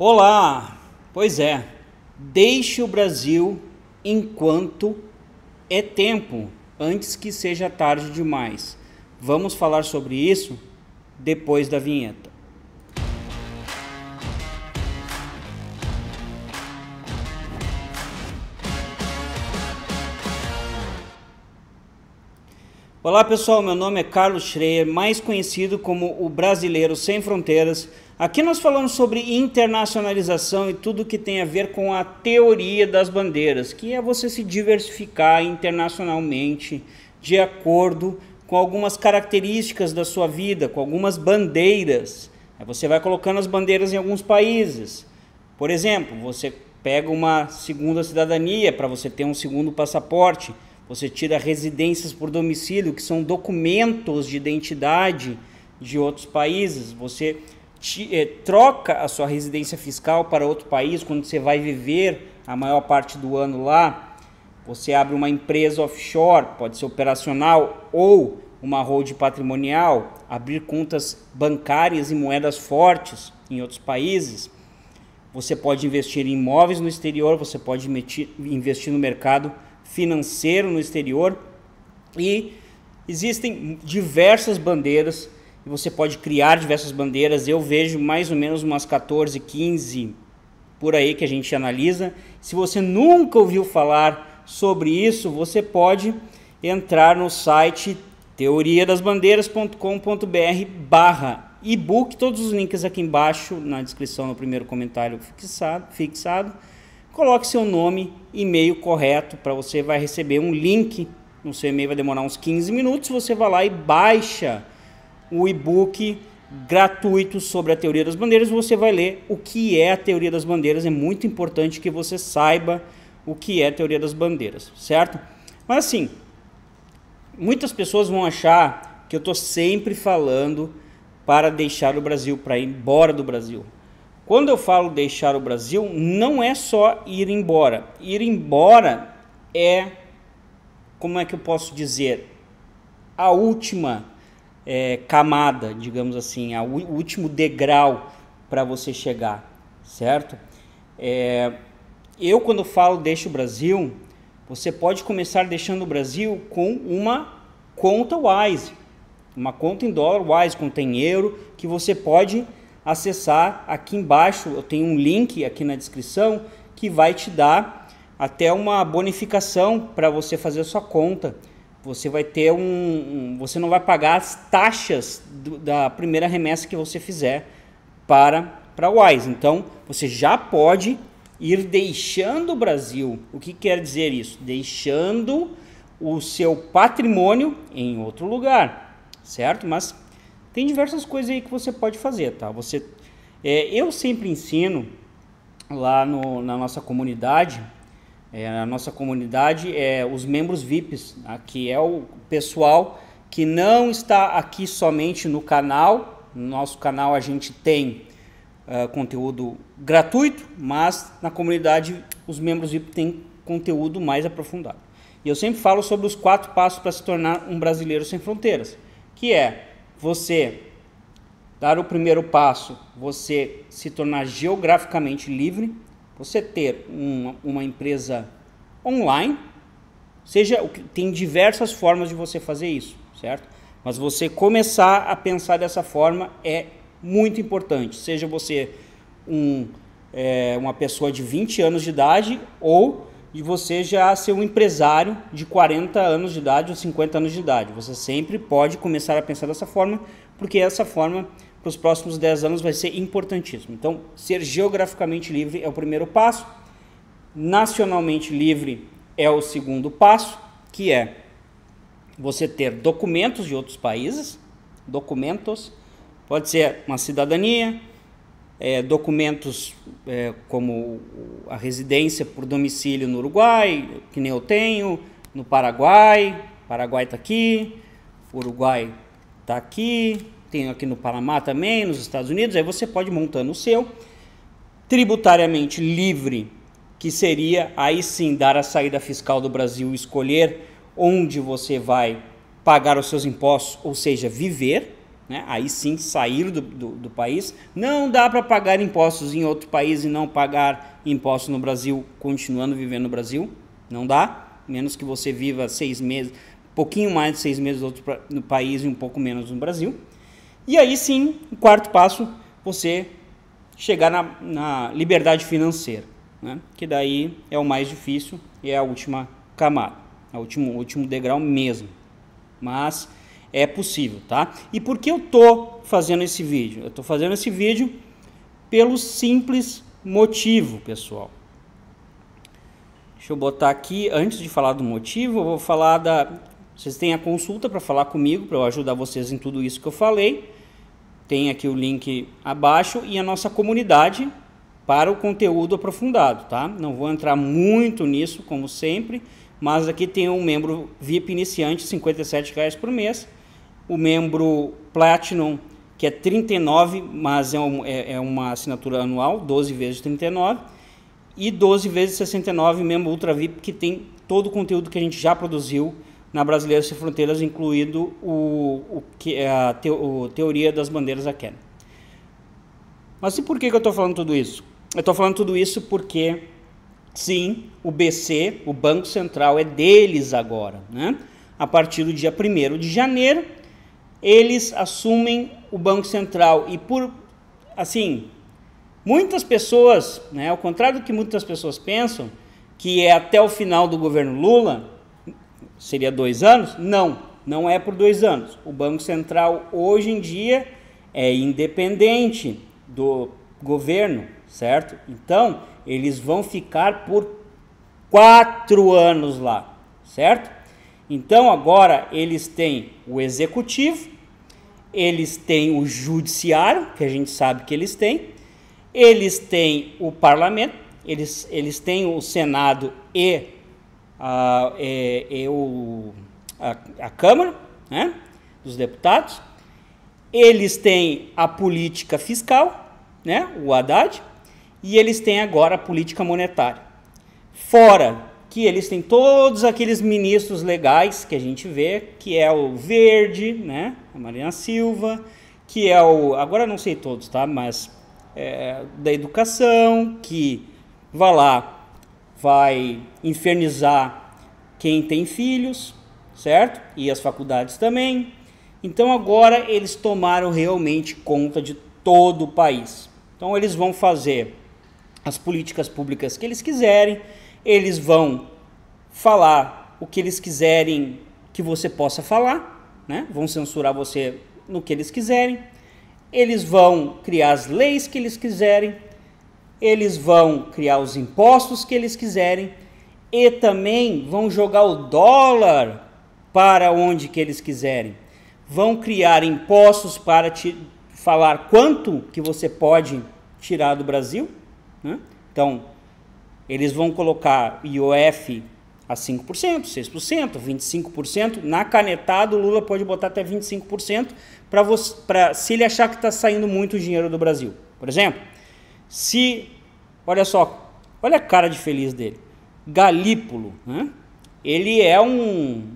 Olá! Pois é, deixe o Brasil enquanto é tempo, antes que seja tarde demais. Vamos falar sobre isso depois da vinheta. Olá pessoal, meu nome é Carlos Schreier, mais conhecido como o Brasileiro Sem Fronteiras Aqui nós falamos sobre internacionalização e tudo que tem a ver com a teoria das bandeiras, que é você se diversificar internacionalmente de acordo com algumas características da sua vida, com algumas bandeiras. você vai colocando as bandeiras em alguns países. Por exemplo, você pega uma segunda cidadania para você ter um segundo passaporte, você tira residências por domicílio, que são documentos de identidade de outros países, você te, eh, é, troca a sua residência fiscal para outro país, quando você vai viver a maior parte do ano lá, você abre uma empresa offshore, pode ser operacional ou uma hold patrimonial, abrir contas bancárias e moedas fortes em outros países. Você pode investir em imóveis no exterior, você pode metir, investir no mercado financeiro no exterior e existem diversas bandeiras e você pode criar diversas bandeiras. Eu vejo mais ou menos umas 14, 15 por aí que a gente analisa. Se você nunca ouviu falar sobre isso, você pode entrar no site teoriadasbandeiras.com.br barra ebook, todos os links aqui embaixo na descrição no primeiro comentário fixado, fixado. Coloque seu nome, e-mail e correto para você vai receber um link no seu e-mail vai demorar uns 15 minutos, você vai lá e baixa o e-book gratuito sobre a teoria das bandeiras. Você vai ler o que é a teoria das bandeiras. É muito importante que você saiba o que é a teoria das bandeiras, certo? Mas assim, muitas pessoas vão achar que eu estou sempre falando para deixar o Brasil, para ir embora do Brasil. Quando eu falo deixar o Brasil, não é só ir embora. Ir embora é, como é que eu posso dizer, a última é, camada, digamos assim, o último degrau para você chegar, certo? É, eu, quando falo deixe o Brasil, você pode começar deixando o Brasil com uma conta Wise, uma conta em dólar Wise, conta em euro, que você pode acessar aqui embaixo. Eu tenho um link aqui na descrição que vai te dar até uma bonificação para você fazer a sua conta você vai ter um, um, você não vai pagar as taxas do, da primeira remessa que você fizer para para Wise. Então, você já pode ir deixando o Brasil. O que quer dizer isso? Deixando o seu patrimônio em outro lugar, certo? Mas tem diversas coisas aí que você pode fazer, tá? Você, é, eu sempre ensino lá no, na nossa comunidade é, a nossa comunidade é os membros VIPs, né, que é o pessoal que não está aqui somente no canal. No nosso canal a gente tem uh, conteúdo gratuito, mas na comunidade os membros VIP têm conteúdo mais aprofundado. E eu sempre falo sobre os quatro passos para se tornar um brasileiro sem fronteiras, que é você dar o primeiro passo, você se tornar geograficamente livre, você ter uma, uma empresa online, seja tem diversas formas de você fazer isso, certo? Mas você começar a pensar dessa forma é muito importante. Seja você um, é, uma pessoa de 20 anos de idade ou de você já ser um empresário de 40 anos de idade ou 50 anos de idade. Você sempre pode começar a pensar dessa forma, porque essa forma para os próximos 10 anos vai ser importantíssimo. Então, ser geograficamente livre é o primeiro passo, nacionalmente livre é o segundo passo, que é você ter documentos de outros países, documentos, pode ser uma cidadania, é, documentos é, como a residência por domicílio no Uruguai, que nem eu tenho, no Paraguai, Paraguai está aqui, Uruguai está aqui, tem aqui no Panamá também, nos Estados Unidos, aí você pode montando o seu, tributariamente livre, que seria aí sim dar a saída fiscal do Brasil, escolher onde você vai pagar os seus impostos, ou seja, viver, né? aí sim sair do, do, do país. Não dá para pagar impostos em outro país e não pagar impostos no Brasil, continuando vivendo no Brasil, não dá, menos que você viva seis meses, pouquinho mais de seis meses no país e um pouco menos no Brasil. E aí sim, o quarto passo, você chegar na, na liberdade financeira, né? que daí é o mais difícil e é a última camada, é o último, último degrau mesmo. Mas é possível, tá? E por que eu tô fazendo esse vídeo? Eu tô fazendo esse vídeo pelo simples motivo, pessoal. Deixa eu botar aqui, antes de falar do motivo, eu vou falar da. Vocês têm a consulta para falar comigo, para eu ajudar vocês em tudo isso que eu falei tem aqui o link abaixo e a nossa comunidade para o conteúdo aprofundado, tá? Não vou entrar muito nisso, como sempre, mas aqui tem um membro VIP iniciante, R$ reais por mês, o membro Platinum, que é 39, mas é, um, é, é uma assinatura anual, 12 vezes 39, e 12 vezes 69, membro Ultra VIP, que tem todo o conteúdo que a gente já produziu na Brasileira Sem Fronteiras, incluindo o, que, é a, te, o Teoria das Bandeiras da Queda. Mas e por que, que eu estou falando tudo isso? Eu estou falando tudo isso porque, sim, o BC, o Banco Central, é deles agora. Né? A partir do dia 1 de janeiro, eles assumem o Banco Central e por, assim, muitas pessoas, né, ao contrário do que muitas pessoas pensam, que é até o final do governo Lula, Seria dois anos? Não, não é por dois anos. O Banco Central hoje em dia é independente do governo, certo? Então, eles vão ficar por quatro anos lá, certo? Então, agora eles têm o executivo, eles têm o judiciário, que a gente sabe que eles têm, eles têm o parlamento, eles, eles têm o Senado e a, é, eu, é a, a Câmara né, dos Deputados, eles têm a política fiscal, né, o Haddad, e eles têm agora a política monetária. Fora que eles têm todos aqueles ministros legais que a gente vê, que é o Verde, né, a Marina Silva, que é o, agora não sei todos, tá, mas é, da educação, que vai lá vai infernizar quem tem filhos, certo? E as faculdades também. Então agora eles tomaram realmente conta de todo o país. Então eles vão fazer as políticas públicas que eles quiserem, eles vão falar o que eles quiserem que você possa falar, né? Vão censurar você no que eles quiserem. Eles vão criar as leis que eles quiserem, eles vão criar os impostos que eles quiserem e também vão jogar o dólar para onde que eles quiserem. Vão criar impostos para te falar quanto que você pode tirar do Brasil. Né? Então, eles vão colocar IOF a 5%, 6%, 25%. Na canetada, o Lula pode botar até 25% para se ele achar que está saindo muito dinheiro do Brasil, por exemplo. Se, olha só, olha a cara de feliz dele. Galípolo, né? ele é um,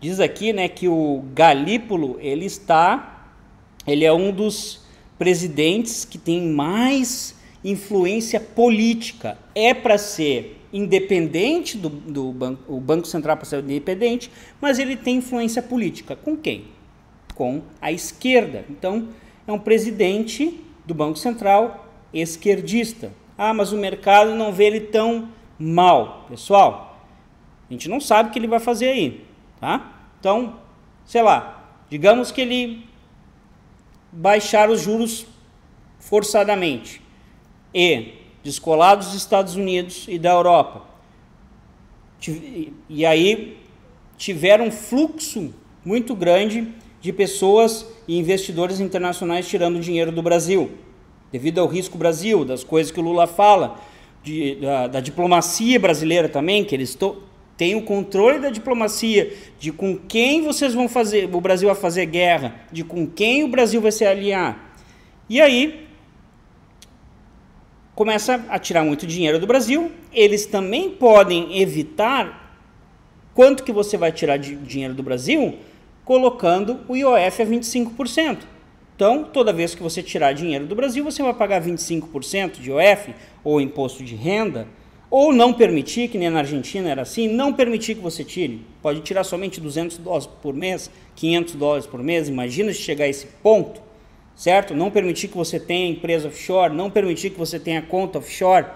diz aqui, né, que o Galípolo ele está, ele é um dos presidentes que tem mais influência política. É para ser independente do, do banco, o banco central para ser independente, mas ele tem influência política. Com quem? Com a esquerda. Então é um presidente do banco central esquerdista. Ah, mas o mercado não vê ele tão mal. Pessoal, a gente não sabe o que ele vai fazer aí, tá? Então, sei lá, digamos que ele baixar os juros forçadamente e descolar dos Estados Unidos e da Europa. E aí tiveram um fluxo muito grande de pessoas e investidores internacionais tirando dinheiro do Brasil devido ao risco Brasil, das coisas que o Lula fala, de, da, da, diplomacia brasileira também, que eles têm o controle da diplomacia, de com quem vocês vão fazer, o Brasil vai fazer guerra, de com quem o Brasil vai se aliar. E aí começa a tirar muito dinheiro do Brasil. Eles também podem evitar quanto que você vai tirar de dinheiro do Brasil colocando o IOF a 25%. Então, toda vez que você tirar dinheiro do Brasil, você vai pagar 25% de OF ou imposto de renda, ou não permitir, que nem na Argentina era assim, não permitir que você tire. Pode tirar somente 200 dólares por mês, 500 dólares por mês, imagina se chegar a esse ponto, certo? Não permitir que você tenha empresa offshore, não permitir que você tenha conta offshore,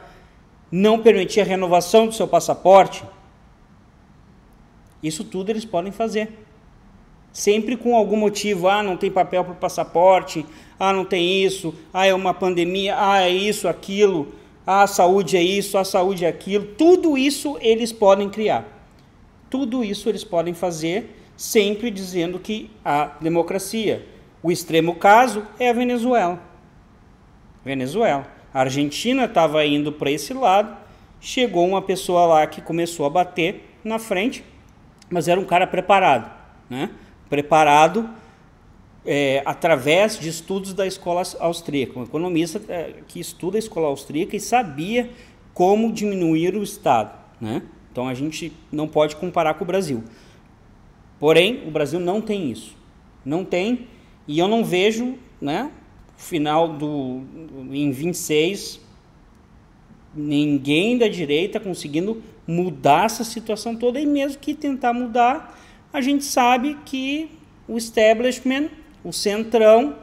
não permitir a renovação do seu passaporte. Isso tudo eles podem fazer. Sempre com algum motivo, ah, não tem papel para o passaporte, ah, não tem isso, ah, é uma pandemia, ah, é isso, aquilo, ah, a saúde é isso, ah, a saúde é aquilo. Tudo isso eles podem criar. Tudo isso eles podem fazer, sempre dizendo que há democracia. O extremo caso é a Venezuela. Venezuela. A Argentina estava indo para esse lado, chegou uma pessoa lá que começou a bater na frente, mas era um cara preparado, né? preparado é, através de estudos da escola austríaca, um economista é, que estuda a escola austríaca e sabia como diminuir o Estado. Né? Então a gente não pode comparar com o Brasil. Porém, o Brasil não tem isso. Não tem, e eu não vejo, né, final do em 26 ninguém da direita conseguindo mudar essa situação toda e mesmo que tentar mudar, a gente sabe que o establishment, o centrão,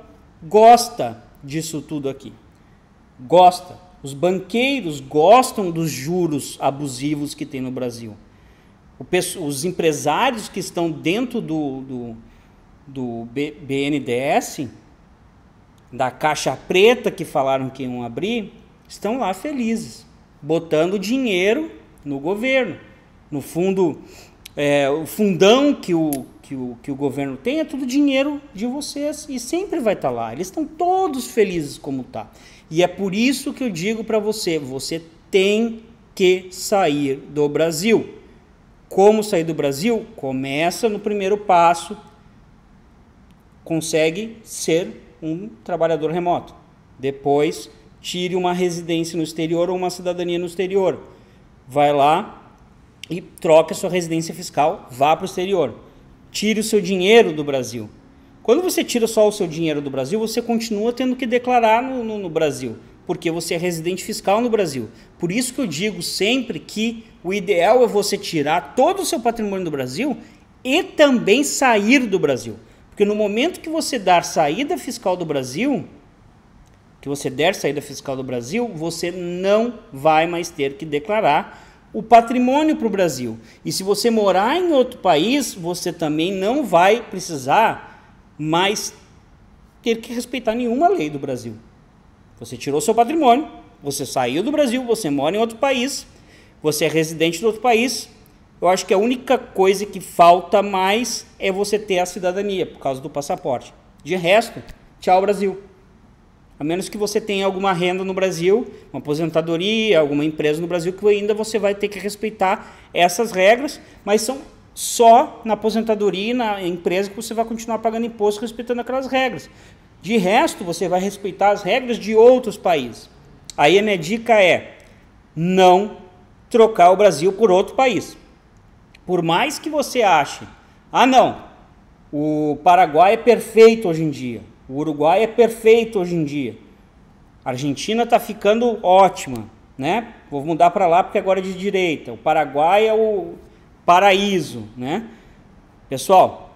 gosta disso tudo aqui. Gosta. Os banqueiros gostam dos juros abusivos que tem no Brasil. os empresários que estão dentro do, do, do BNDES, da caixa preta que falaram que iam abrir, estão lá felizes, botando dinheiro no governo, no fundo é, o fundão que o, que, o, que o governo tem é tudo dinheiro de vocês e sempre vai estar tá lá. Eles estão todos felizes como tá. E é por isso que eu digo para você, você tem que sair do Brasil. Como sair do Brasil? Começa no primeiro passo, consegue ser um trabalhador remoto. Depois, tire uma residência no exterior ou uma cidadania no exterior. Vai lá, e troque a sua residência fiscal, vá para o exterior. Tire o seu dinheiro do Brasil. Quando você tira só o seu dinheiro do Brasil, você continua tendo que declarar no, no, no Brasil, porque você é residente fiscal no Brasil. Por isso que eu digo sempre que o ideal é você tirar todo o seu patrimônio do Brasil e também sair do Brasil. Porque no momento que você dar saída fiscal do Brasil, que você der saída fiscal do Brasil, você não vai mais ter que declarar o patrimônio para o Brasil. E se você morar em outro país, você também não vai precisar mais ter que respeitar nenhuma lei do Brasil. Você tirou seu patrimônio, você saiu do Brasil, você mora em outro país, você é residente de outro país. Eu acho que a única coisa que falta mais é você ter a cidadania por causa do passaporte. De resto, tchau Brasil a menos que você tenha alguma renda no Brasil, uma aposentadoria, alguma empresa no Brasil, que ainda você vai ter que respeitar essas regras, mas são só na aposentadoria e na empresa que você vai continuar pagando imposto respeitando aquelas regras. De resto, você vai respeitar as regras de outros países. Aí a minha dica é não trocar o Brasil por outro país. Por mais que você ache, ah não, o Paraguai é perfeito hoje em dia. O Uruguai é perfeito hoje em dia. A Argentina está ficando ótima, né? Vou mudar para lá porque agora é de direita. O Paraguai é o paraíso, né? Pessoal,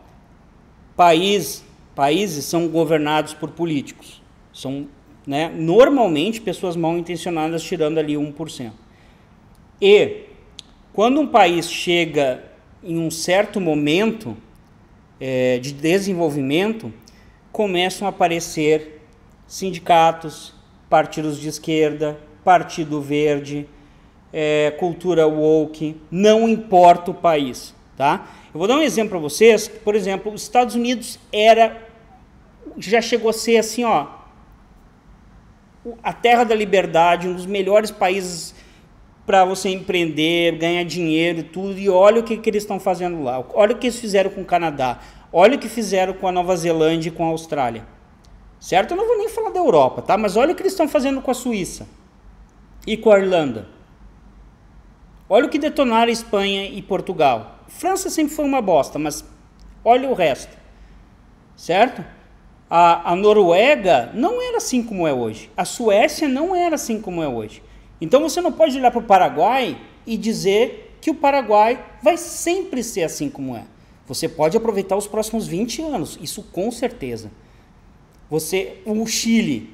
país, países são governados por políticos. São, né, normalmente pessoas mal intencionadas tirando ali 1%. E quando um país chega em um certo momento é, de desenvolvimento, começam a aparecer sindicatos, partidos de esquerda, Partido Verde, é, cultura woke, não importa o país, tá? Eu vou dar um exemplo para vocês. Por exemplo, os Estados Unidos era, já chegou a ser assim, ó, a terra da liberdade, um dos melhores países para você empreender, ganhar dinheiro, e tudo. E olha o que, que eles estão fazendo lá. Olha o que eles fizeram com o Canadá. Olha o que fizeram com a Nova Zelândia e com a Austrália. Certo? Eu não vou nem falar da Europa, tá? Mas olha o que eles estão fazendo com a Suíça e com a Irlanda. Olha o que detonaram a Espanha e Portugal. França sempre foi uma bosta, mas olha o resto. Certo? A, a, Noruega não era assim como é hoje. A Suécia não era assim como é hoje. Então você não pode olhar para o Paraguai e dizer que o Paraguai vai sempre ser assim como é. Você pode aproveitar os próximos 20 anos, isso com certeza. Você, o Chile,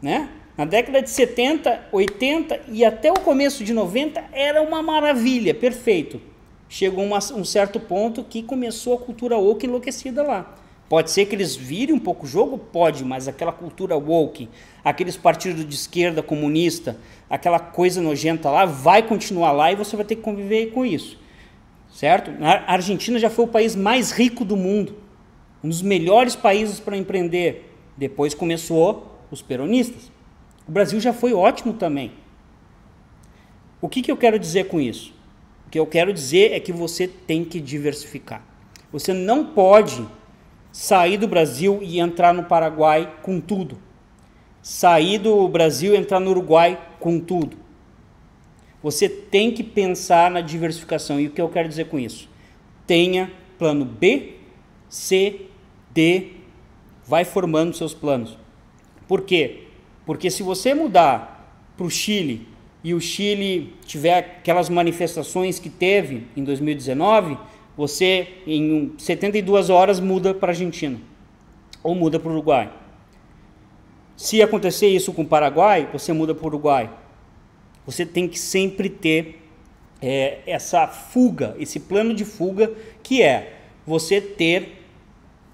né? Na década de 70, 80 e até o começo de 90 era uma maravilha, perfeito. Chegou uma, um certo ponto que começou a cultura woke enlouquecida lá. Pode ser que eles virem um pouco o jogo? Pode, mas aquela cultura woke, aqueles partidos de esquerda comunista, aquela coisa nojenta lá, vai continuar lá e você vai ter que conviver com isso certo? A Argentina já foi o país mais rico do mundo, um dos melhores países para empreender. Depois começou os peronistas. O Brasil já foi ótimo também. O que, que eu quero dizer com isso? O que eu quero dizer é que você tem que diversificar. Você não pode sair do Brasil e entrar no Paraguai com tudo. Sair do Brasil e entrar no Uruguai com tudo você tem que pensar na diversificação. E o que eu quero dizer com isso? Tenha plano B, C, D. Vai formando seus planos. Por quê? Porque se você mudar para o Chile e o Chile tiver aquelas manifestações que teve em 2019, você em 72 horas muda para a Argentina ou muda para o Uruguai. Se acontecer isso com o Paraguai, você muda para o Uruguai. Você tem que sempre ter é, essa fuga, esse plano de fuga, que é você ter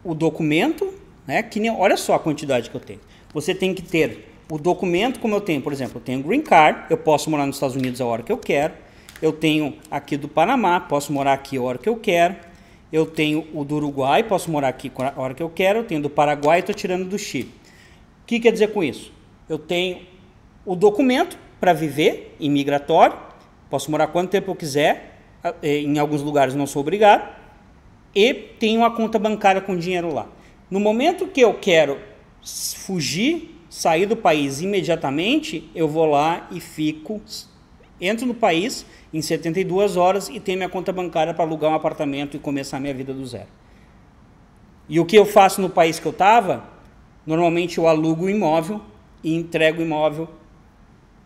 o documento, né? Que nem, olha só a quantidade que eu tenho. Você tem que ter o documento como eu tenho, por exemplo, eu tenho green card, eu posso morar nos Estados Unidos a hora que eu quero. Eu tenho aqui do Panamá, posso morar aqui a hora que eu quero. Eu tenho o do Uruguai, posso morar aqui a hora que eu quero. Eu tenho do Paraguai, estou tirando do Chile. O que quer dizer com isso? Eu tenho o documento, para viver em migratório, posso morar quanto tempo eu quiser, eh, em alguns lugares não sou obrigado, e tenho uma conta bancária com dinheiro lá. No momento que eu quero fugir, sair do país imediatamente, eu vou lá e fico, entro no país em 72 horas e tenho minha conta bancária para alugar um apartamento e começar minha vida do zero. E o que eu faço no país que eu estava? Normalmente eu alugo o imóvel e entrego o imóvel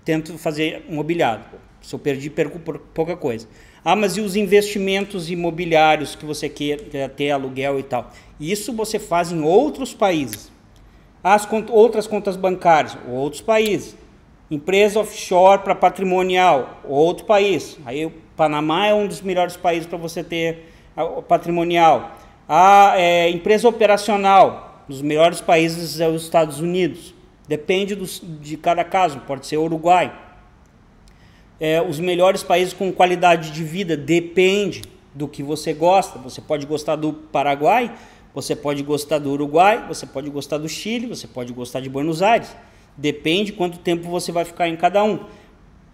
tento fazer mobiliado. Se eu perdi, perco pouca coisa. Ah, mas e os investimentos imobiliários que você quer, quer é ter, aluguel e tal? Isso você faz em outros países. Ah, as cont outras contas bancárias, outros países. Empresa offshore para patrimonial, outro país. Aí o Panamá é um dos melhores países para você ter patrimonial. A ah, é, empresa operacional, um dos melhores países é os Estados Unidos. Depende do, de cada caso, pode ser Uruguai. É, os melhores países com qualidade de vida, depende do que você gosta. Você pode gostar do Paraguai, você pode gostar do Uruguai, você pode gostar do Chile, você pode gostar de Buenos Aires. Depende quanto tempo você vai ficar em cada um.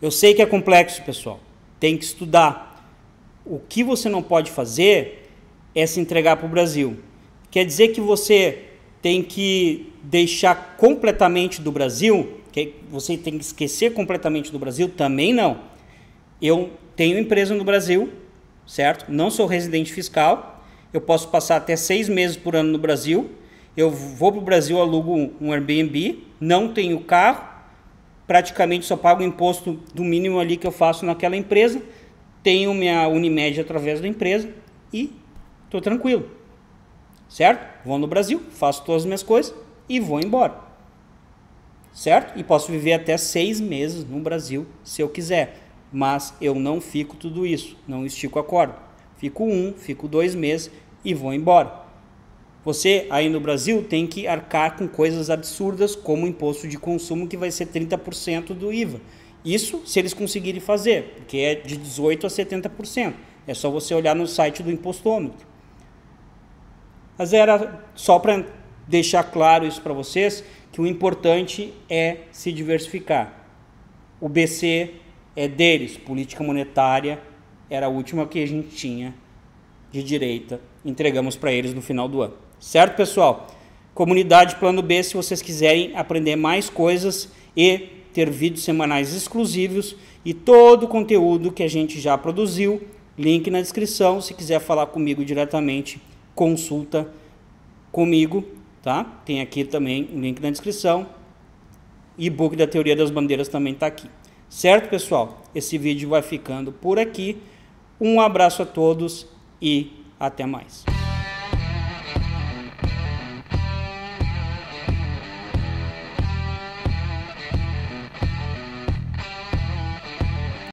Eu sei que é complexo, pessoal. Tem que estudar. O que você não pode fazer é se entregar para o Brasil. Quer dizer que você tem que deixar completamente do Brasil, que você tem que esquecer completamente do Brasil, também não. Eu tenho empresa no Brasil, certo? Não sou residente fiscal, eu posso passar até seis meses por ano no Brasil. Eu vou para o Brasil, alugo um Airbnb, não tenho carro, praticamente só pago o imposto do mínimo ali que eu faço naquela empresa, tenho minha Unimed através da empresa e estou tranquilo certo? Vou no Brasil, faço todas as minhas coisas e vou embora, certo? E posso viver até seis meses no Brasil se eu quiser, mas eu não fico tudo isso, não estico a corda. Fico um, fico dois meses e vou embora. Você aí no Brasil tem que arcar com coisas absurdas como o imposto de consumo que vai ser 30% do IVA. Isso se eles conseguirem fazer, porque é de 18 a 70%. É só você olhar no site do impostômetro. Mas era só para deixar claro isso para vocês que o importante é se diversificar. O BC é deles, política monetária era a última que a gente tinha de direita, entregamos para eles no final do ano. Certo, pessoal? Comunidade Plano B, se vocês quiserem aprender mais coisas e ter vídeos semanais exclusivos e todo o conteúdo que a gente já produziu, link na descrição, se quiser falar comigo diretamente consulta comigo, tá? Tem aqui também o link na descrição. E-book da Teoria das Bandeiras também está aqui. Certo, pessoal? Esse vídeo vai ficando por aqui. Um abraço a todos e até mais.